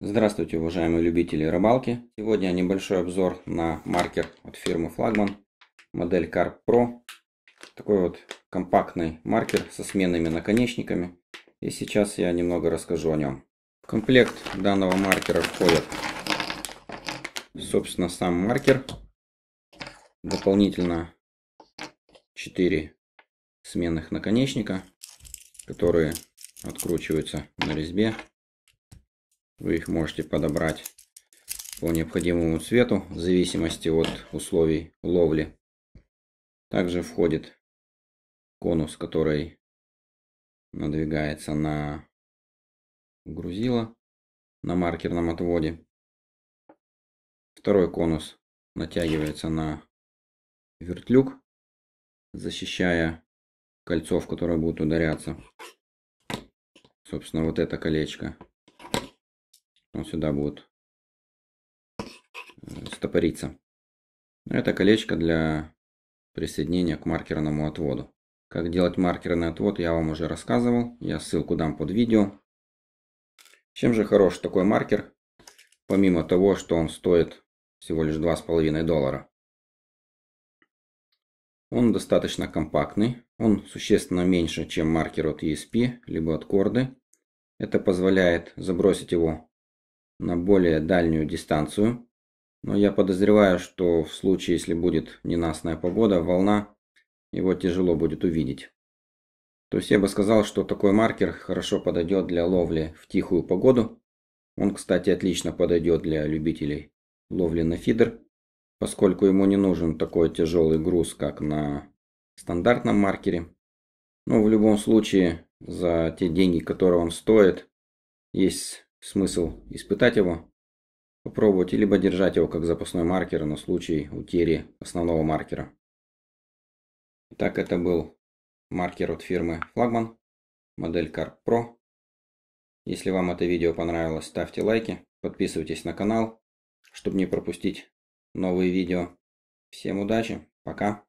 Здравствуйте, уважаемые любители рыбалки! Сегодня небольшой обзор на маркер от фирмы Флагман, модель Carp Pro. Такой вот компактный маркер со сменными наконечниками. И сейчас я немного расскажу о нем. В комплект данного маркера входит, собственно, сам маркер. Дополнительно 4 сменных наконечника, которые откручиваются на резьбе вы их можете подобрать по необходимому цвету в зависимости от условий ловли. Также входит конус, который надвигается на грузило на маркерном отводе. Второй конус натягивается на вертлюг, защищая кольцо, в которое будут ударяться. Собственно, вот это колечко он сюда будет э, стопориться. Ну, это колечко для присоединения к маркерному отводу. Как делать маркерный отвод я вам уже рассказывал, я ссылку дам под видео. Чем же хорош такой маркер, помимо того, что он стоит всего лишь 2,5 доллара. Он достаточно компактный, он существенно меньше, чем маркер от ESP, либо от корды. Это позволяет забросить его на более дальнюю дистанцию. Но я подозреваю, что в случае, если будет ненастная погода, волна, его тяжело будет увидеть. То есть я бы сказал, что такой маркер хорошо подойдет для ловли в тихую погоду. Он, кстати, отлично подойдет для любителей ловли на фидер, поскольку ему не нужен такой тяжелый груз, как на стандартном маркере. Но ну, в любом случае, за те деньги, которые он стоит, есть Смысл – испытать его? Попробовать, либо держать его как запасной маркер на случай утери основного маркера. Итак, это был маркер от фирмы Flagman, модель Carp Pro. Если вам это видео понравилось, ставьте лайки, подписывайтесь на канал, чтобы не пропустить новые видео. Всем удачи, пока!